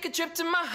take a trip to my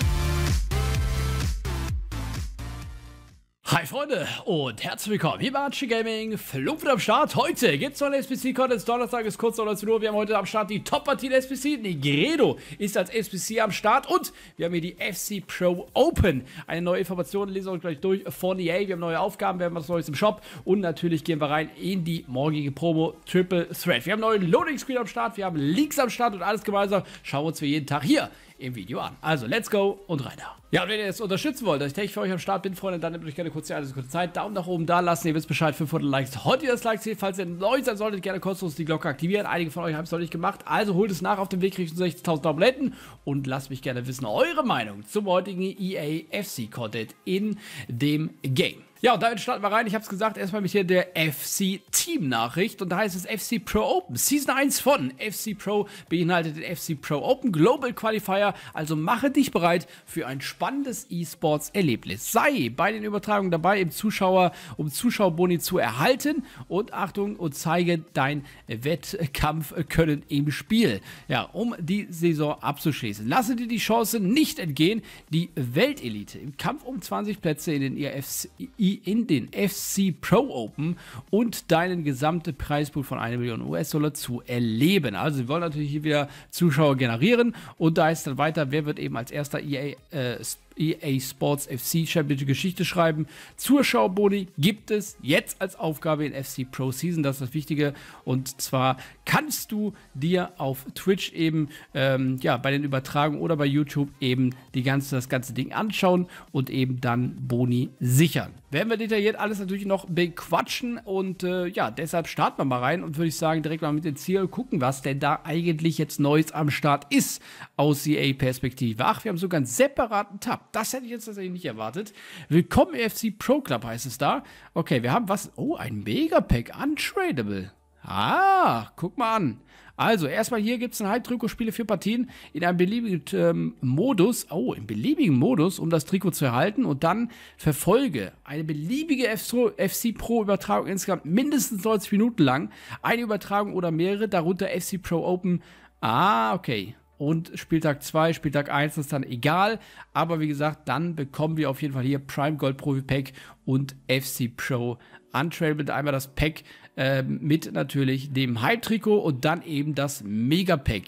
Hi Freunde und herzlich willkommen hier bei Archie Gaming, Flumpf am Start. Heute gibt es noch ein SPC Contest, Donnerstag ist kurz vor 19 Uhr. Wir haben heute am Start die Top-Partie der SPC, Negredo ist als SPC am Start und wir haben hier die FC Pro Open. Eine neue Information lesen wir uns gleich durch von EA. Wir haben neue Aufgaben, wir haben was Neues im Shop und natürlich gehen wir rein in die morgige Promo Triple Threat. Wir haben einen neuen Loading Screen am Start, wir haben Leaks am Start und alles gemeinsam schauen wir uns wir jeden Tag hier im Video an. Also, let's go und rein da. Ja, und wenn ihr es unterstützen wollt, dass ich technisch für euch am Start bin, Freunde, dann nehmt euch gerne kurz die eine Sekunde Zeit. Daumen nach oben da lassen, ihr wisst Bescheid, 500 Likes. Heute das Like zählt, falls ihr neu seid, solltet, gerne kostenlos die Glocke aktivieren. Einige von euch haben es noch nicht gemacht, also holt es nach auf dem Weg kriegt 60.000 Abonnenten und lasst mich gerne wissen, eure Meinung zum heutigen EA FC Content in dem Game. Ja, und damit starten wir rein. Ich habe es gesagt, erstmal mit hier der FC Team Nachricht und da heißt es FC Pro Open. Season 1 von FC Pro beinhaltet den FC Pro Open Global Qualifier. Also mache dich bereit für ein spannendes E-Sports-Erlebnis. Sei bei den Übertragungen dabei, im Zuschauer, um Zuschauerboni zu erhalten und Achtung und zeige dein Wettkampfkönnen im Spiel. Ja, um die Saison abzuschließen. Lasse dir die Chance nicht entgehen, die Weltelite im Kampf um 20 Plätze in den IFC e in den FC Pro Open und deinen gesamten Preispool von 1 Million US-Dollar zu erleben. Also wir wollen natürlich hier wieder Zuschauer generieren und da heißt es dann weiter, wer wird eben als erster EA äh, EA Sports FC Championship Geschichte schreiben. Zuschauerboni gibt es jetzt als Aufgabe in FC Pro Season, das ist das Wichtige. Und zwar kannst du dir auf Twitch eben ähm, ja, bei den Übertragungen oder bei YouTube eben die ganze, das ganze Ding anschauen und eben dann Boni sichern. Werden wir detailliert alles natürlich noch bequatschen und äh, ja, deshalb starten wir mal rein und würde ich sagen, direkt mal mit dem Ziel gucken, was denn da eigentlich jetzt Neues am Start ist aus CA-Perspektive. E Ach, wir haben sogar einen separaten Tab das hätte ich jetzt tatsächlich nicht erwartet. Willkommen EFC Pro Club heißt es da. Okay, wir haben was. Oh, ein Megapack. Untradable. Ah, guck mal an. Also, erstmal hier gibt es ein Halbtrikotspiele für Partien in einem beliebigen ähm, Modus, oh, im beliebigen Modus, um das Trikot zu erhalten und dann verfolge eine beliebige FC Pro Übertragung insgesamt mindestens 90 Minuten lang, eine Übertragung oder mehrere, darunter FC Pro Open. Ah, okay und Spieltag 2, Spieltag 1 ist dann egal. Aber wie gesagt, dann bekommen wir auf jeden Fall hier Prime Gold Profi Pack und FC Pro Untrailment. Einmal das Pack äh, mit natürlich dem Hype-Trikot und dann eben das Mega-Pack.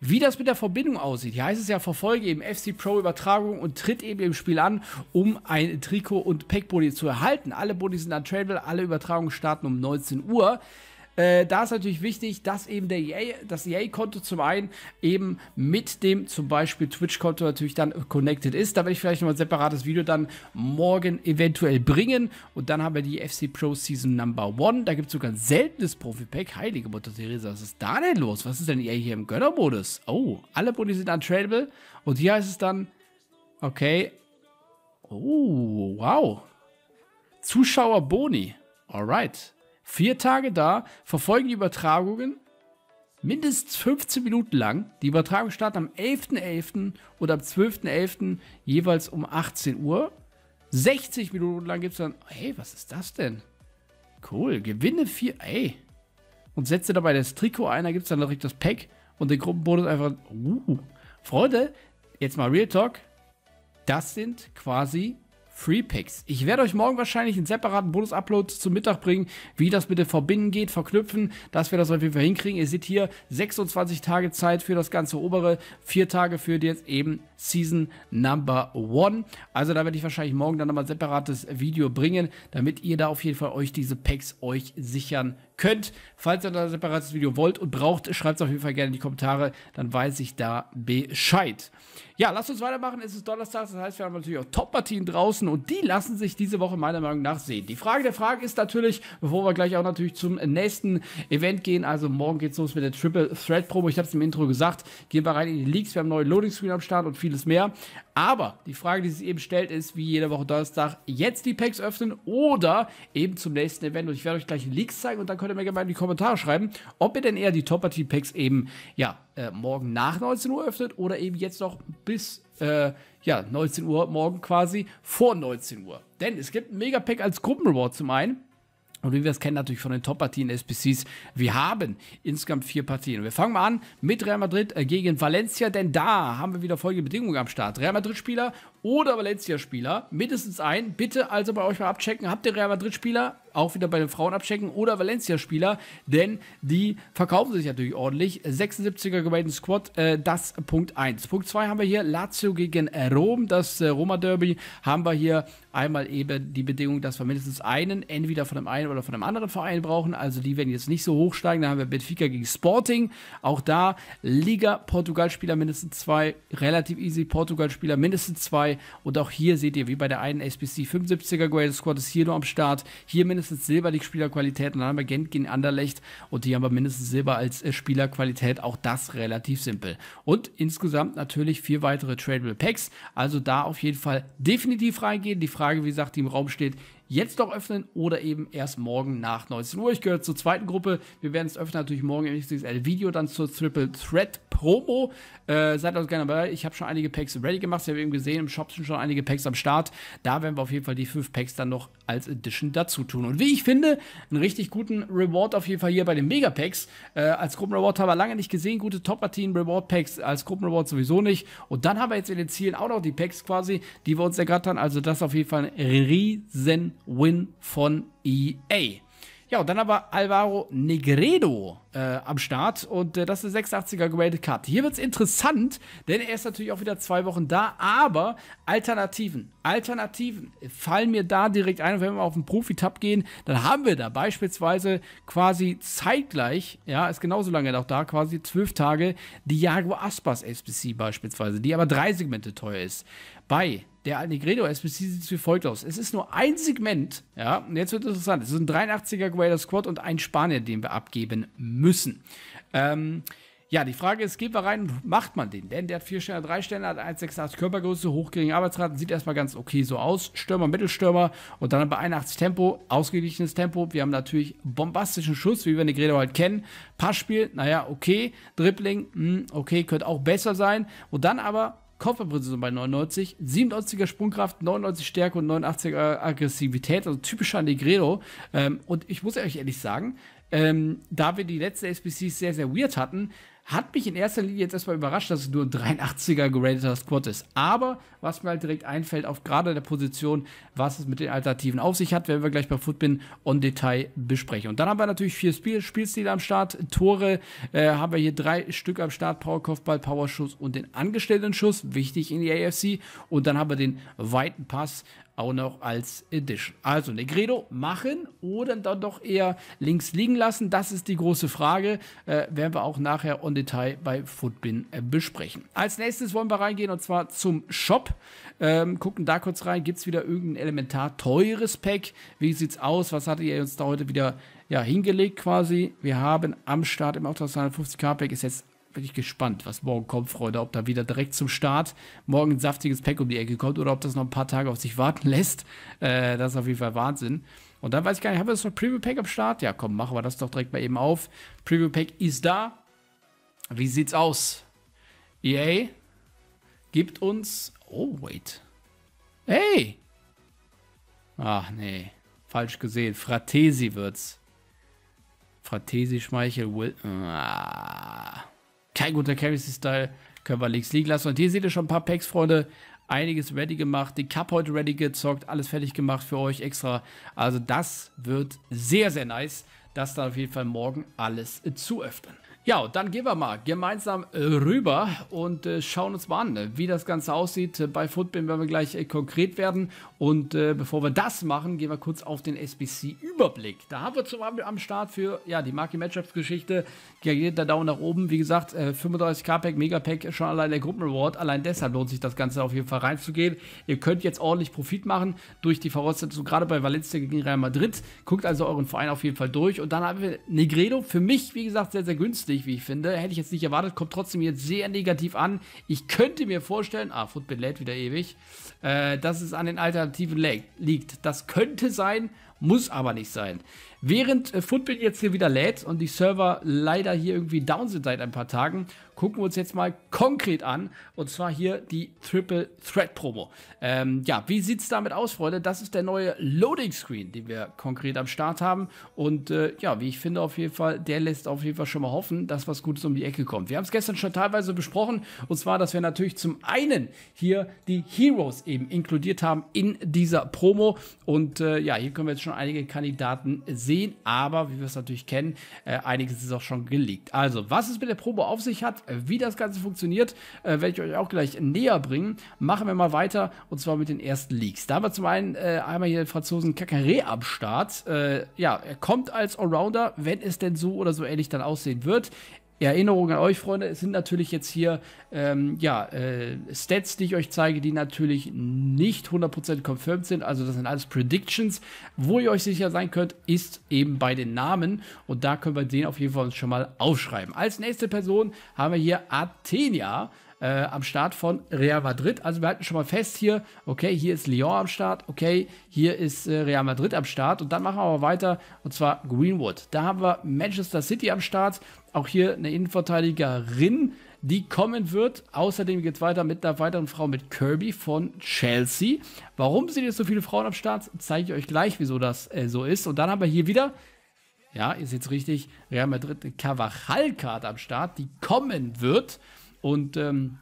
Wie das mit der Verbindung aussieht, hier heißt es ja, verfolge eben FC Pro Übertragung und tritt eben im Spiel an, um ein Trikot und Pack-Body zu erhalten. Alle Bodies sind untradable, alle Übertragungen starten um 19 Uhr. Äh, da ist natürlich wichtig, dass eben der EA, das EA-Konto zum einen eben mit dem zum Beispiel Twitch-Konto natürlich dann connected ist. Da werde ich vielleicht nochmal ein separates Video dann morgen eventuell bringen. Und dann haben wir die FC Pro Season Number One. Da gibt es sogar ein seltenes Profi-Pack. Heilige Mutter Theresa, was ist da denn los? Was ist denn EA hier im Gönnermodus? Oh, alle Boni sind untradable. Und hier heißt es dann, okay. Oh, wow. Zuschauer Boni. Alright vier Tage da, verfolgen die Übertragungen mindestens 15 Minuten lang. Die Übertragung startet am 11.11. .11. oder am 12.11. jeweils um 18 Uhr. 60 Minuten lang gibt es dann, hey, was ist das denn? Cool, gewinne vier, ey. Und setze dabei das Trikot ein, da gibt es dann natürlich das Pack und den Gruppenbonus einfach, uh. Freunde, jetzt mal Real Talk. Das sind quasi Free Picks. Ich werde euch morgen wahrscheinlich einen separaten Bonus-Upload zum Mittag bringen, wie das mit dem Verbinden geht, verknüpfen, dass wir das auf jeden Fall hinkriegen. Ihr seht hier 26 Tage Zeit für das ganze obere, 4 Tage für jetzt eben Season Number 1. Also da werde ich wahrscheinlich morgen dann nochmal ein separates Video bringen, damit ihr da auf jeden Fall euch diese Packs euch sichern könnt. Falls ihr da ein separates Video wollt und braucht, schreibt es auf jeden Fall gerne in die Kommentare. Dann weiß ich da Bescheid. Ja, lasst uns weitermachen. Es ist Donnerstag, das heißt, wir haben natürlich auch Top-Partien draußen und die lassen sich diese Woche meiner Meinung nach sehen. Die Frage der Frage ist natürlich, bevor wir gleich auch natürlich zum nächsten Event gehen, also morgen geht es los mit der Triple Threat Promo. Ich habe es im Intro gesagt. Gehen wir rein in die Leaks. Wir haben neue Loading Screen am Start und vieles mehr. Aber die Frage, die sich eben stellt, ist, wie jede Woche Donnerstag, jetzt die Packs öffnen oder eben zum nächsten Event. Und ich werde euch gleich Leaks zeigen und dann könnt ihr mir gerne mal in die Kommentare schreiben, ob ihr denn eher die top packs eben, ja, äh, morgen nach 19 Uhr öffnet oder eben jetzt noch bis, äh, ja, 19 Uhr morgen quasi vor 19 Uhr. Denn es gibt ein Mega-Pack als Gruppenreward zum einen. Und wie wir es kennen natürlich von den Top-Partien SPCs, wir haben insgesamt vier Partien. Wir fangen mal an mit Real Madrid äh, gegen Valencia, denn da haben wir wieder folgende Bedingungen am Start. Real Madrid-Spieler oder Valencia-Spieler, mindestens ein. Bitte also bei euch mal abchecken, habt ihr Real Madrid-Spieler? Auch wieder bei den Frauen abchecken oder Valencia-Spieler, denn die verkaufen sich natürlich ordentlich. 76er geweihten Squad, äh, das Punkt 1. Punkt 2 haben wir hier Lazio gegen Rom, das äh, Roma-Derby. Haben wir hier Einmal eben die Bedingung, dass wir mindestens einen entweder von dem einen oder von dem anderen Verein brauchen. Also die werden jetzt nicht so hochsteigen. Da haben wir Benfica gegen Sporting. Auch da Liga Portugal-Spieler mindestens zwei. Relativ easy Portugal-Spieler mindestens zwei. Und auch hier seht ihr, wie bei der einen SBC 75er Grade Squad ist hier nur am Start. Hier mindestens Silber Spielerqualität. Und dann haben wir Gent gegen Anderlecht. Und die haben wir mindestens Silber als äh, Spielerqualität. Auch das relativ simpel. Und insgesamt natürlich vier weitere Tradable Packs. Also da auf jeden Fall definitiv reingehen. Die Frage Frage, wie gesagt, die im Raum steht, jetzt doch öffnen oder eben erst morgen nach 19 Uhr. Ich gehöre zur zweiten Gruppe. Wir werden es öffnen natürlich morgen im XXL-Video, dann zur Triple Threat Promo. Äh, seid also gerne dabei. Ich habe schon einige Packs ready gemacht. Wir haben eben gesehen, im Shop sind schon einige Packs am Start. Da werden wir auf jeden Fall die fünf Packs dann noch als Edition dazu tun. Und wie ich finde, einen richtig guten Reward auf jeden Fall hier bei den Megapacks. Äh, als Gruppenreward haben wir lange nicht gesehen. Gute Top-Partien, Reward-Packs als Gruppenreward sowieso nicht. Und dann haben wir jetzt in den Zielen auch noch die Packs quasi, die wir uns ergattern. Also das auf jeden Fall ein riesen Win von EA. Ja, und dann aber Alvaro Negredo äh, am Start und äh, das ist eine 86er Graded Cut. Hier wird es interessant, denn er ist natürlich auch wieder zwei Wochen da, aber Alternativen, Alternativen fallen mir da direkt ein. Und wenn wir auf den Profi-Tab gehen, dann haben wir da beispielsweise quasi zeitgleich, ja, ist genauso lange noch da, quasi zwölf Tage, die Jaguar Aspas SPC beispielsweise, die aber drei Segmente teuer ist. Bei der Allegredo SBC sieht wie folgt aus. Es ist nur ein Segment, ja, und jetzt wird es interessant. Es ist ein 83er Guayader Squad und ein Spanier, den wir abgeben müssen. Ähm, ja, die Frage ist, geht man rein und macht man den? Denn der hat 4 Sterne, 3 Sterne, hat 1,86 Körpergröße, hochgeringe Arbeitsraten, sieht erstmal ganz okay so aus. Stürmer, Mittelstürmer und dann bei 81 Tempo, ausgeglichenes Tempo. Wir haben natürlich bombastischen Schuss, wie wir Negredo halt kennen. Passspiel, naja, okay. Dribbling, mh, hm, okay, könnte auch besser sein. Und dann aber Kopfabbrüstung bei 99, 97er Sprungkraft, 99 Stärke und 89er Aggressivität, also typischer Negredo. Ähm, und ich muss euch ehrlich sagen, ähm, da wir die letzten SBCs sehr, sehr weird hatten, hat mich in erster Linie jetzt erstmal überrascht, dass es nur ein 83er geradeter Squad ist. Aber was mir halt direkt einfällt, auf gerade der Position, was es mit den Alternativen auf sich hat, werden wir gleich bei Footbin on Detail besprechen. Und dann haben wir natürlich vier Spiel Spielstile am Start, Tore äh, haben wir hier drei Stück am Start, Power Kopfball, Power Schuss und den angestellten Schuss, wichtig in die AFC. Und dann haben wir den weiten Pass, auch noch als Edition. Also Negredo machen oder dann doch eher links liegen lassen, das ist die große Frage. Äh, werden wir auch nachher on Detail bei Footbin äh, besprechen. Als nächstes wollen wir reingehen und zwar zum Shop. Ähm, gucken da kurz rein. Gibt es wieder irgendein elementar teures Pack? Wie sieht's aus? Was hat ihr uns da heute wieder ja, hingelegt quasi? Wir haben am Start im Auftrag 250k Pack ist jetzt wirklich gespannt, was morgen kommt, Freunde. Ob da wieder direkt zum Start morgen ein saftiges Pack um die Ecke kommt oder ob das noch ein paar Tage auf sich warten lässt. Äh, das ist auf jeden Fall Wahnsinn. Und dann weiß ich gar nicht, haben wir das noch Preview Pack am Start? Ja, komm, machen wir das doch direkt mal eben auf. Preview Pack ist da. Wie sieht's aus? EA gibt uns Oh, wait. Hey! Ach, nee. Falsch gesehen. Fratesi wird's. Fratesi Schmeichel Will. Ah. Kein guter Chemistry-Style. Können wir links liegen lassen. Und hier seht ihr schon ein paar Packs, Freunde. Einiges ready gemacht. Die Cup heute ready gezockt. Alles fertig gemacht für euch extra. Also das wird sehr, sehr nice. Das dann auf jeden Fall morgen alles zu öffnen. Ja, und dann gehen wir mal gemeinsam äh, rüber und äh, schauen uns mal an, wie das Ganze aussieht äh, bei Footbin, werden wir gleich konkret werden. Und bevor wir das machen, gehen wir kurz auf den SBC-Überblick. Da haben wir zum Beispiel am Start für ja, die Marke Matchups-Geschichte, ja, geht da Daumen nach oben. Wie gesagt, 35k-Pack, mega schon allein der Gruppenreward. Allein deshalb lohnt sich das Ganze auf jeden Fall reinzugehen. Ihr könnt jetzt ordentlich Profit machen durch die Voraussetzung, gerade bei Valencia gegen Real Madrid. Guckt also euren Verein auf jeden Fall durch. Und dann haben wir Negredo, für mich, wie gesagt, sehr, sehr günstig lustig, wie ich finde. Hätte ich jetzt nicht erwartet, kommt trotzdem jetzt sehr negativ an. Ich könnte mir vorstellen, ah, Football lädt wieder ewig, äh, dass es an den Alternativen liegt. Das könnte sein, muss aber nicht sein. Während äh, Footbin jetzt hier wieder lädt und die Server leider hier irgendwie down sind seit ein paar Tagen, gucken wir uns jetzt mal konkret an. Und zwar hier die Triple Threat Promo. Ähm, ja, wie sieht es damit aus, Freunde? Das ist der neue Loading Screen, den wir konkret am Start haben. Und äh, ja, wie ich finde, auf jeden Fall, der lässt auf jeden Fall schon mal hoffen, dass was Gutes um die Ecke kommt. Wir haben es gestern schon teilweise besprochen. Und zwar, dass wir natürlich zum einen hier die Heroes eben inkludiert haben in dieser Promo. Und äh, ja, hier können wir jetzt schon einige Kandidaten sehen gesehen, aber wie wir es natürlich kennen, äh, einiges ist auch schon geleakt. Also, was es mit der Probe auf sich hat, äh, wie das Ganze funktioniert, äh, werde ich euch auch gleich näher bringen. Machen wir mal weiter und zwar mit den ersten Leaks. Da haben wir zum einen äh, einmal hier den Franzosen Kakaré am Start. Äh, ja, er kommt als Allrounder, wenn es denn so oder so ähnlich dann aussehen wird. Erinnerung an euch, Freunde. Es sind natürlich jetzt hier ähm, ja, äh, Stats, die ich euch zeige, die natürlich nicht 100% confirmed sind. Also das sind alles Predictions. Wo ihr euch sicher sein könnt, ist eben bei den Namen. Und da können wir den auf jeden Fall schon mal aufschreiben. Als nächste Person haben wir hier Athenia äh, am Start von Real Madrid. Also wir halten schon mal fest hier, okay, hier ist Lyon am Start, okay, hier ist äh, Real Madrid am Start. Und dann machen wir aber weiter, und zwar Greenwood. Da haben wir Manchester City am Start, auch hier eine Innenverteidigerin, die kommen wird. Außerdem geht es weiter mit einer weiteren Frau mit Kirby von Chelsea. Warum sind jetzt so viele Frauen am Start? Zeige ich euch gleich, wieso das äh, so ist. Und dann haben wir hier wieder, ja, ihr seht es richtig, Real Madrid eine cavajal card am Start, die kommen wird. Und ähm,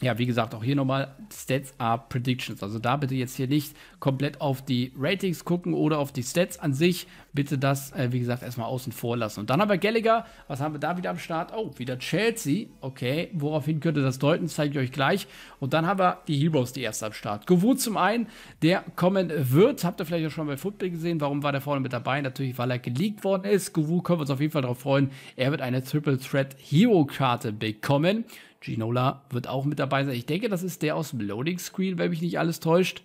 ja, wie gesagt, auch hier nochmal Stats are Predictions. Also da bitte jetzt hier nicht komplett auf die Ratings gucken oder auf die Stats an sich. Bitte das, äh, wie gesagt, erstmal außen vor lassen. Und dann haben wir Gallagher. Was haben wir da wieder am Start? Oh, wieder Chelsea. Okay, woraufhin könnte das deuten? Das zeige ich euch gleich. Und dann haben wir die Heroes, die erste am Start. Govu zum einen, der kommen wird. Habt ihr vielleicht auch schon bei Football gesehen. Warum war der vorne mit dabei? Natürlich, weil er geleakt worden ist. Govu können wir uns auf jeden Fall darauf freuen. Er wird eine Triple Threat Hero Karte bekommen. Ginola wird auch mit dabei sein. Ich denke, das ist der aus dem Loading Screen, wenn mich nicht alles täuscht.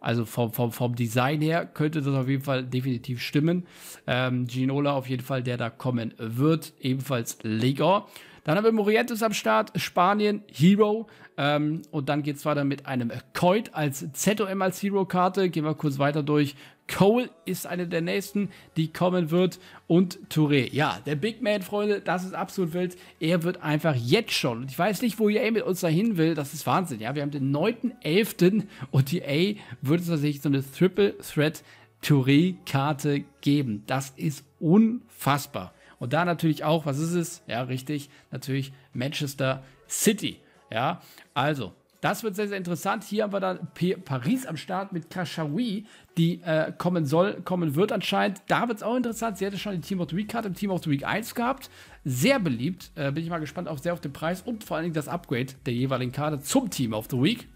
Also vom, vom, vom Design her könnte das auf jeden Fall definitiv stimmen. Ähm, Ginola auf jeden Fall, der da kommen wird. Ebenfalls Legor. Dann haben wir Morientes am Start, Spanien, Hero. Ähm, und dann geht es weiter mit einem Coit als ZOM als Hero-Karte. Gehen wir kurz weiter durch. Cole ist eine der nächsten, die kommen wird. Und Touré. Ja, der Big Man, Freunde, das ist absolut wild. Er wird einfach jetzt schon. Und ich weiß nicht, wo EA mit uns dahin will. Das ist Wahnsinn. Ja, wir haben den 9.11. und die e A wird es tatsächlich so eine Triple Threat Touré-Karte geben. Das ist unfassbar. Und da natürlich auch, was ist es? Ja, richtig, natürlich Manchester City. Ja, also, das wird sehr, sehr interessant. Hier haben wir dann Paris am Start mit Kashawi, die äh, kommen soll, kommen wird anscheinend. Da wird es auch interessant. Sie hätte schon die Team of the Week Karte im Team of the Week 1 gehabt. Sehr beliebt. Äh, bin ich mal gespannt auf sehr auf den Preis und vor allen Dingen das Upgrade der jeweiligen Karte zum Team of the Week.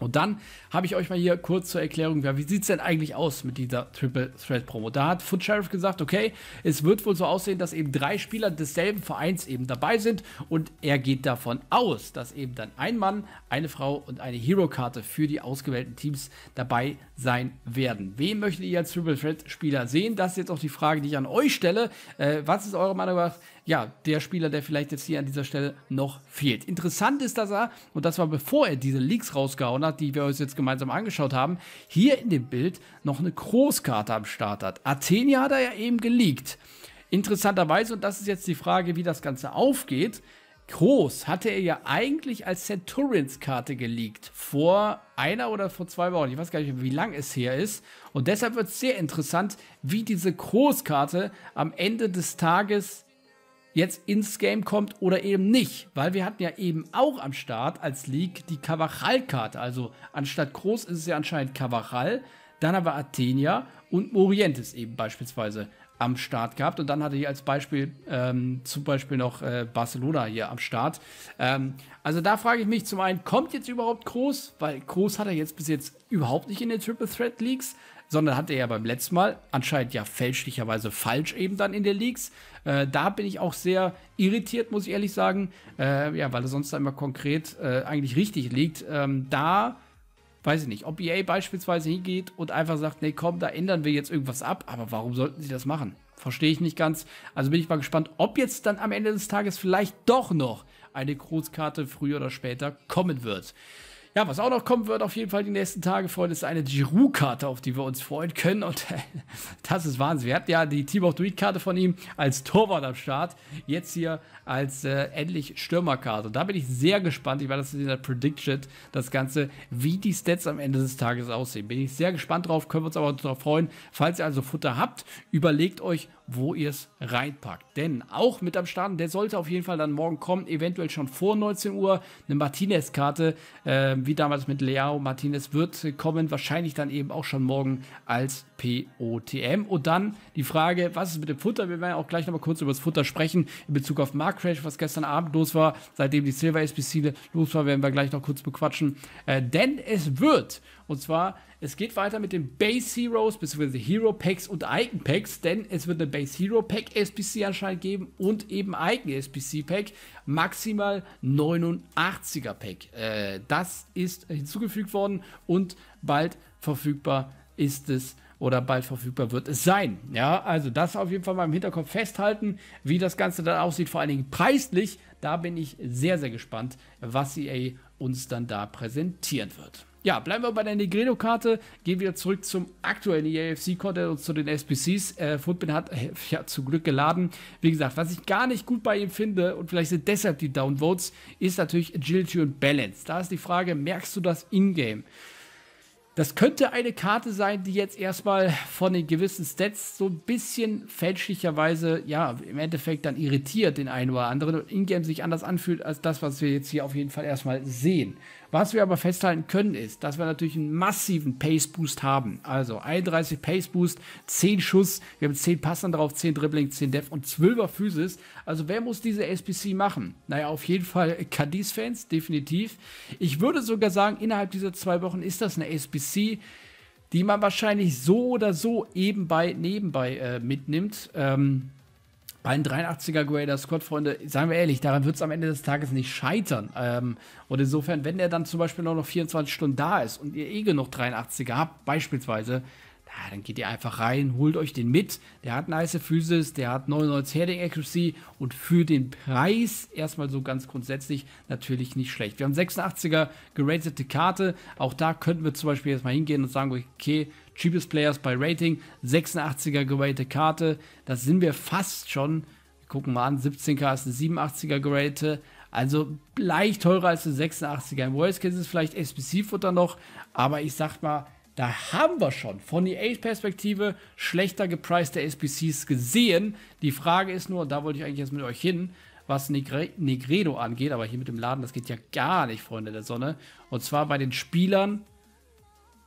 Und dann habe ich euch mal hier kurz zur Erklärung, ja, wie sieht es denn eigentlich aus mit dieser Triple Threat Promo? Da hat Foot Sheriff gesagt, okay, es wird wohl so aussehen, dass eben drei Spieler desselben Vereins eben dabei sind und er geht davon aus, dass eben dann ein Mann, eine Frau und eine Hero-Karte für die ausgewählten Teams dabei sein werden. Wen möchtet ihr als Triple Threat Spieler sehen? Das ist jetzt auch die Frage, die ich an euch stelle. Äh, was ist eure Meinung nach? ja, der Spieler, der vielleicht jetzt hier an dieser Stelle noch fehlt. Interessant ist, dass er, und das war bevor er diese Leaks rausgehauen hat, die wir uns jetzt gemeinsam angeschaut haben, hier in dem Bild noch eine Großkarte am Start hat. Athenia hat er ja eben geleakt. Interessanterweise, und das ist jetzt die Frage, wie das Ganze aufgeht, Groß hatte er ja eigentlich als Centurions-Karte geleakt. Vor einer oder vor zwei Wochen. Ich weiß gar nicht, wie lang es her ist. Und deshalb wird es sehr interessant, wie diese Großkarte am Ende des Tages jetzt ins Game kommt oder eben nicht. Weil wir hatten ja eben auch am Start als League die Cavachal-Karte. Also anstatt groß ist es ja anscheinend Cavachal, dann aber Athenia und Morientes eben beispielsweise am Start gehabt. Und dann hatte ich als Beispiel ähm, zum Beispiel noch äh, Barcelona hier am Start. Ähm, also da frage ich mich zum einen, kommt jetzt überhaupt Groß? Weil Groß hat er jetzt bis jetzt überhaupt nicht in den Triple Threat Leagues, sondern hat er ja beim letzten Mal anscheinend ja fälschlicherweise falsch eben dann in den Leagues. Äh, da bin ich auch sehr irritiert, muss ich ehrlich sagen. Äh, ja, weil er sonst immer konkret äh, eigentlich richtig liegt. Ähm, da weiß ich nicht, ob EA beispielsweise hingeht und einfach sagt, nee, komm, da ändern wir jetzt irgendwas ab, aber warum sollten sie das machen? Verstehe ich nicht ganz. Also bin ich mal gespannt, ob jetzt dann am Ende des Tages vielleicht doch noch eine Großkarte früher oder später kommen wird. Ja, was auch noch kommen wird, auf jeden Fall die nächsten Tage, Freunde, ist eine Giroud-Karte, auf die wir uns freuen können. Und das ist Wahnsinn. Wir hatten ja die Team of the week karte von ihm als Torwart am Start. Jetzt hier als äh, endlich Stürmerkarte. Da bin ich sehr gespannt. Ich war das in der Prediction, das Ganze, wie die Stats am Ende des Tages aussehen. Bin ich sehr gespannt drauf. Können wir uns aber darauf freuen. Falls ihr also Futter habt, überlegt euch, wo ihr es reinpackt. Denn auch mit am Starten, der sollte auf jeden Fall dann morgen kommen, eventuell schon vor 19 Uhr. Eine Martinez-Karte, äh, wie damals mit Leao Martinez, wird kommen, wahrscheinlich dann eben auch schon morgen als POTM. Und dann die Frage, was ist mit dem Futter? Wir werden auch gleich nochmal kurz über das Futter sprechen in Bezug auf Mark Crash, was gestern Abend los war. Seitdem die Silver SPC los war, werden wir gleich noch kurz bequatschen. Äh, denn es wird, und zwar es geht weiter mit den Base Heroes bzw. Hero Packs und Icon Packs, denn es wird eine Base Hero Pack SPC anscheinend geben und eben Icon SPC Pack, maximal 89er Pack. Äh, das ist hinzugefügt worden und bald verfügbar ist es oder bald verfügbar wird es sein. Ja, also das auf jeden Fall mal im Hinterkopf festhalten, wie das Ganze dann aussieht, vor allen Dingen preislich. Da bin ich sehr, sehr gespannt, was EA uns dann da präsentieren wird. Ja, bleiben wir bei der Negredo-Karte, gehen wir zurück zum aktuellen EAFC-Content und zu den SBCs. Äh, Footbin hat äh, ja zum Glück geladen. Wie gesagt, was ich gar nicht gut bei ihm finde und vielleicht sind deshalb die Downvotes, ist natürlich Agility und Balance. Da ist die Frage, merkst du das in-game? Das könnte eine Karte sein, die jetzt erstmal von den gewissen Stats so ein bisschen fälschlicherweise, ja, im Endeffekt dann irritiert den einen oder anderen und in-game sich anders anfühlt als das, was wir jetzt hier auf jeden Fall erstmal sehen. Was wir aber festhalten können, ist, dass wir natürlich einen massiven Pace-Boost haben. Also 31 Pace-Boost, 10 Schuss, wir haben 10 Passern drauf, 10 Dribbling, 10 Def und 12er Physis. Also wer muss diese SPC machen? Naja, auf jeden Fall Cadiz-Fans, definitiv. Ich würde sogar sagen, innerhalb dieser zwei Wochen ist das eine SPC, die man wahrscheinlich so oder so eben bei nebenbei äh, mitnimmt. Ähm, bei den 83er Grader Squad, Freunde, sagen wir ehrlich, daran wird es am Ende des Tages nicht scheitern. Ähm, und insofern, wenn der dann zum Beispiel noch, 24 Stunden da ist und ihr eh genug 83er habt, beispielsweise, na, dann geht ihr einfach rein, holt euch den mit. Der hat nice Physis, der hat 99 Heading Accuracy und für den Preis erstmal so ganz grundsätzlich natürlich nicht schlecht. Wir haben 86er geratete Karte. Auch da könnten wir zum Beispiel jetzt mal hingehen und sagen, okay, Cheapest Players by Rating, 86er geratete Karte. Das sind wir fast schon. Wir gucken mal an, 17K ist eine 87er geratete. Also leicht teurer als eine 86er. Im Worst Case ist vielleicht SBC-Futter noch, aber ich sag mal, da haben wir schon von der Age-Perspektive schlechter gepriced SBCs gesehen. Die Frage ist nur, da wollte ich eigentlich jetzt mit euch hin, was Negredo angeht, aber hier mit dem Laden, das geht ja gar nicht, Freunde der Sonne. Und zwar bei den Spielern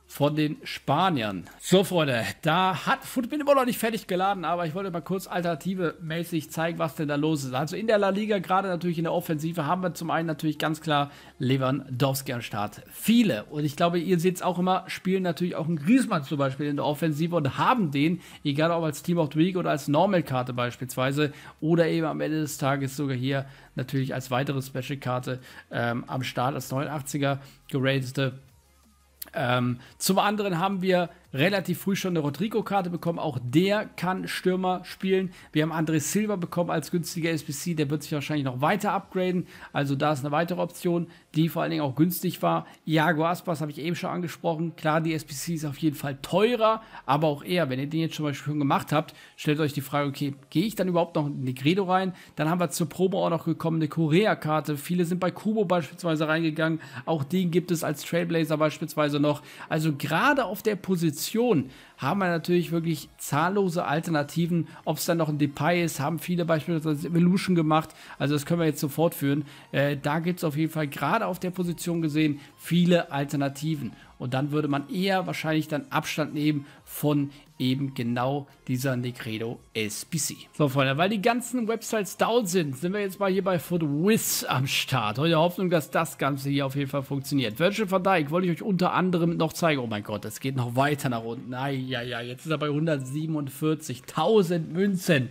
von den Spaniern. So, Freunde, da hat ich bin immer noch nicht fertig geladen, aber ich wollte mal kurz alternative mäßig zeigen, was denn da los ist. Also in der La Liga, gerade natürlich in der Offensive, haben wir zum einen natürlich ganz klar Lewandowski am Start. Viele, und ich glaube, ihr seht es auch immer, spielen natürlich auch einen Griezmann zum Beispiel in der Offensive und haben den, egal ob als Team of the Week oder als Normal-Karte beispielsweise, oder eben am Ende des Tages sogar hier natürlich als weitere Special-Karte ähm, am Start als 89er geratete ähm, zum anderen haben wir relativ früh schon eine Rodrigo-Karte bekommen. Auch der kann Stürmer spielen. Wir haben André Silva bekommen als günstiger SBC. Der wird sich wahrscheinlich noch weiter upgraden. Also da ist eine weitere Option, die vor allen Dingen auch günstig war. Iago Aspas habe ich eben schon angesprochen. Klar, die SBC ist auf jeden Fall teurer, aber auch eher. Wenn ihr den jetzt schon mal schon gemacht habt, stellt euch die Frage, okay, gehe ich dann überhaupt noch in Negredo rein? Dann haben wir zur Promo auch noch gekommen eine Korea-Karte. Viele sind bei Kubo beispielsweise reingegangen. Auch den gibt es als Trailblazer beispielsweise noch. Also gerade auf der Position Position haben wir natürlich wirklich zahllose Alternativen. Ob es dann noch ein Depay ist, haben viele beispielsweise Evolution gemacht. Also das können wir jetzt so fortführen. Äh, da gibt es auf jeden Fall gerade auf der Position gesehen viele Alternativen. Und dann würde man eher wahrscheinlich dann Abstand nehmen von eben genau dieser Negredo SBC. So Freunde, weil die ganzen Websites down sind, sind wir jetzt mal hier bei FootWiz am Start. Und Hoffnung, dass das Ganze hier auf jeden Fall funktioniert. Virgil van Dijk wollte ich euch unter anderem noch zeigen. Oh mein Gott, es geht noch weiter nach unten. Nein, ja, ja, jetzt ist er bei 147.000 Münzen.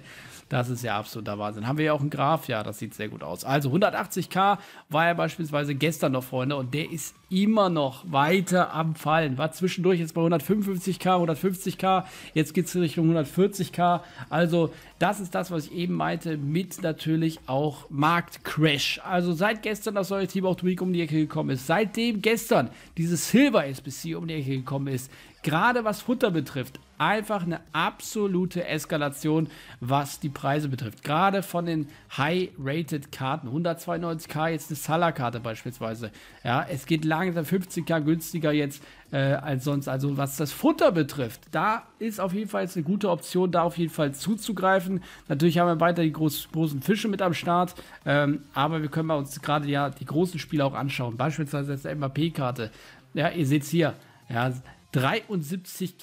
Das ist ja absoluter Wahnsinn. Haben wir ja auch einen Graph, ja, das sieht sehr gut aus. Also 180k war er beispielsweise gestern noch, Freunde, und der ist immer noch weiter am Fallen. War zwischendurch jetzt bei 155k, 150k, jetzt geht es Richtung 140k. Also das ist das, was ich eben meinte, mit natürlich auch Marktcrash. Also seit gestern das neue Team auch Automobil um die Ecke gekommen ist, seitdem gestern dieses Silver SBC um die Ecke gekommen ist, gerade was Futter betrifft, einfach eine absolute Eskalation, was die Preise betrifft. Gerade von den High-Rated-Karten, 192k, jetzt eine Salah-Karte beispielsweise. Ja, es geht lang sagen, 50k günstiger jetzt äh, als sonst. Also was das Futter betrifft, da ist auf jeden Fall jetzt eine gute Option, da auf jeden Fall zuzugreifen. Natürlich haben wir weiter die groß, großen Fische mit am Start, ähm, aber wir können uns gerade ja die großen Spiele auch anschauen. Beispielsweise jetzt der mvp karte Ja, ihr es hier. Ja, 73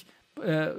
äh,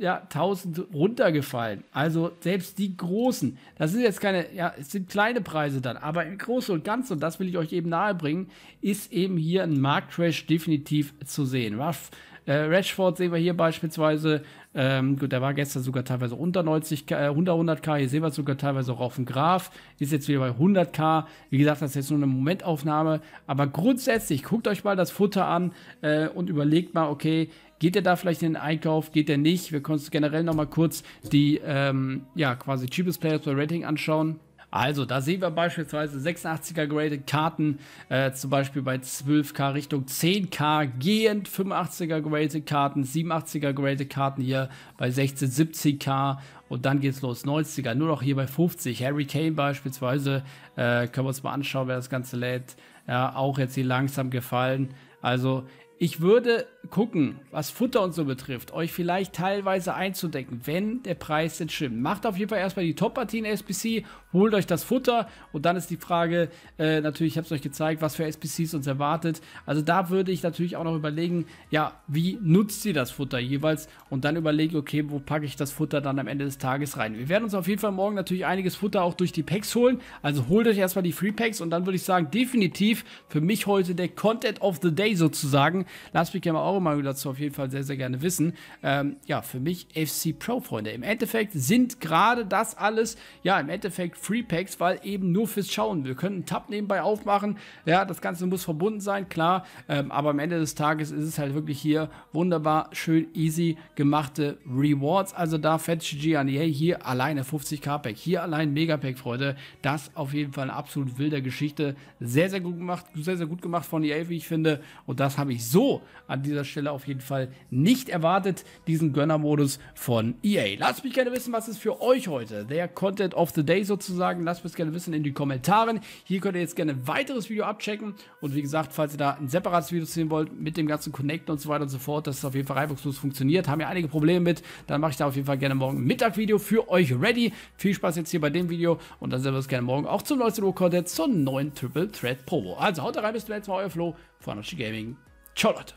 ja, 1000 runtergefallen. Also selbst die großen, das sind jetzt keine, ja, es sind kleine Preise dann, aber im Großen und Ganzen, und das will ich euch eben nahebringen, ist eben hier ein Marktcrash definitiv zu sehen. Ruff, äh, Rashford sehen wir hier beispielsweise, ähm, gut, der war gestern sogar teilweise unter 90 äh, unter 100k, hier sehen wir es sogar teilweise auch auf dem Graph, ist jetzt wieder bei 100k. Wie gesagt, das ist jetzt nur eine Momentaufnahme, aber grundsätzlich guckt euch mal das Futter an äh, und überlegt mal, okay, Geht er da vielleicht in den Einkauf? Geht er nicht? Wir können uns generell nochmal kurz die, ähm, ja, quasi Cheapest Players per Rating anschauen. Also, da sehen wir beispielsweise 86er graded Karten, äh, zum Beispiel bei 12K Richtung 10K gehend, 85er graded Karten, 87er graded Karten hier bei 16, 70K und dann geht's los, 90er, nur noch hier bei 50. Harry Kane beispielsweise, äh, können wir uns mal anschauen, wer das Ganze lädt. Ja, auch jetzt hier langsam gefallen. Also ich würde gucken, was Futter und so betrifft, euch vielleicht teilweise einzudecken, wenn der Preis denn stimmt. Macht auf jeden Fall erstmal die Top-Partien SPC, holt euch das Futter und dann ist die Frage, äh, natürlich, ich habe es euch gezeigt, was für SPCs uns erwartet. Also da würde ich natürlich auch noch überlegen, ja, wie nutzt ihr das Futter jeweils und dann überlege, okay, wo packe ich das Futter dann am Ende des Tages rein. Wir werden uns auf jeden Fall morgen natürlich einiges Futter auch durch die Packs holen. Also holt euch erstmal die Free Packs und dann würde ich sagen, definitiv für mich heute der Content of the Day sozusagen Lasst mich gerne mal eure Meinung dazu auf jeden Fall sehr, sehr gerne wissen. Ähm, ja, für mich FC Pro, Freunde. Im Endeffekt sind gerade das alles, ja, im Endeffekt Free Packs, weil eben nur fürs Schauen. Wir können einen Tab nebenbei aufmachen. Ja, das Ganze muss verbunden sein, klar. Ähm, aber am Ende des Tages ist es halt wirklich hier wunderbar, schön, easy gemachte Rewards. Also da Fetch GG an EA hier alleine 50k Pack, hier allein Megapack, Freunde. Das auf jeden Fall eine absolut wilde Geschichte. Sehr, sehr gut gemacht, sehr, sehr gut gemacht von EA, wie ich finde. Und das habe ich so so an dieser Stelle auf jeden Fall nicht erwartet, diesen Gönnermodus von EA. Lasst mich gerne wissen, was ist für euch heute der Content of the Day sozusagen. Lasst mich gerne wissen in die Kommentaren. Hier könnt ihr jetzt gerne ein weiteres Video abchecken. Und wie gesagt, falls ihr da ein separates Video sehen wollt mit dem ganzen Connect und so weiter und so fort, dass es auf jeden Fall reibungslos funktioniert, haben wir einige Probleme mit, dann mache ich da auf jeden Fall gerne morgen ein Mittagvideo für euch ready. Viel Spaß jetzt hier bei dem Video und dann sehen wir uns gerne morgen auch zum 19 Uhr Content zur neuen Triple Threat Promo. Also haut rein, bis zum nächsten Mal, euer Flo von Archie Gaming. Charlotte.